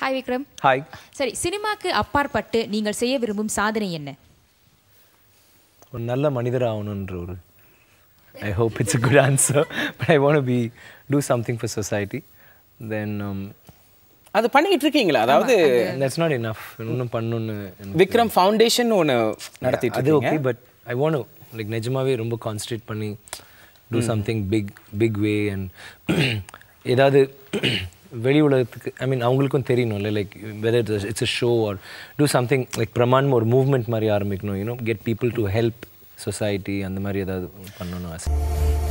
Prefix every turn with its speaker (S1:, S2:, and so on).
S1: hi Vikram hi சரி சினிமாக்கு அப்பாற்பட்டு நீங்கள் செய்ய விரும்பும் சாதனை என்ன
S2: ஒரு நல்ல மனிதர் ஆகணுன்ற ஒரு I hope it's good answer but I want be do something for society then
S3: அது பண்ணிக்கிட்டு இருக்கீங்களா அதாவது தட்ஸ் நாட் இனஃப் இன்னும் பண்ணணும்னு விக்ரம் ஃபவுண்டேஷன் ஒன்று நடத்திட்டு அது okay
S2: but I want like நிஜமாவே ரொம்ப கான்சன்ட்ரேட் பண்ணி do something big big way and ஏதாவது வெளி உலகத்துக்கு ஐ மீன் அவங்களுக்கும் தெரியணும் இல்லை like whether it's it's a show or do something like பிரமாண்டம் ஒரு மூவ்மெண்ட் மாதிரி ஆரம்பிக்கணும் you know get people to help society அந்த மாதிரி ஏதாவது பண்ணணும் ஆசை